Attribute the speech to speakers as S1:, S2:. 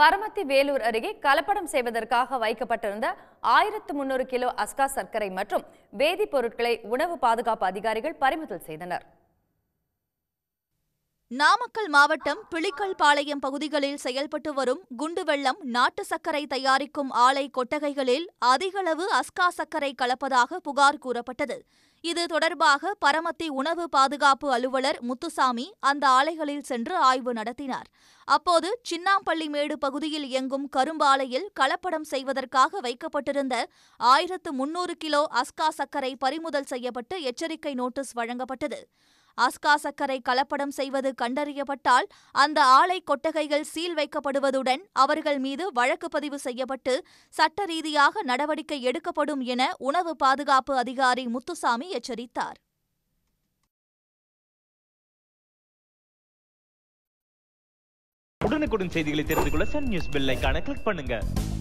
S1: பரமத்தி வேலூர் அருகே கலப்படம் செய்வதற்காக வைக்கப்பட்டிருந்த ஆயிரத்து முன்னூறு கிலோ அஸ்கா சர்க்கரை மற்றும் வேதிப்பொருட்களை உணவு பாதுகாப்பு அதிகாரிகள் பறிமுதல் செய்தனர் நாமக்கல் மாவட்டம் பிளிக்கல் பாளையம் பகுதிகளில்
S2: செயல்பட்டு வரும் குண்டு வெள்ளம் நாட்டு சர்க்கரை தயாரிக்கும் ஆலை கொட்டகைகளில் அதிகளவு அஸ்கா சர்க்கரை கலப்பதாக புகார் கூறப்பட்டது இது தொடர்பாக பரமத்தி உணவு பாதுகாப்பு அலுவலர் முத்துசாமி அந்த ஆலைகளில் சென்று ஆய்வு நடத்தினார் அப்போது சின்னாம்பள்ளிமேடு பகுதியில் இயங்கும் கரும்பாலையில் கலப்படம் செய்வதற்காக வைக்கப்பட்டிருந்த ஆயிரத்து முன்னூறு கிலோ அஸ்கா சர்க்கரை பறிமுதல் செய்யப்பட்டு எச்சரிக்கை நோட்டீஸ் வழங்கப்பட்டது அஸ்கா சர்க்கரை கலப்படம் செய்வது கண்டறியப்பட்டால் அந்த ஆலை கொட்டகைகள் சீல் வைக்கப்படுவதுடன் அவர்கள் மீது வழக்கு பதிவு செய்யப்பட்டு சட்ட ரீதியாக நடவடிக்கை எடுக்கப்படும் என உணவு பாதுகாப்பு அதிகாரி முத்துசாமி எச்சரித்தார்
S3: உடனுக்குடன் செய்திகளை தெரிந்து கொள்ள சன் நியூஸ் கிளிக் பண்ணுங்க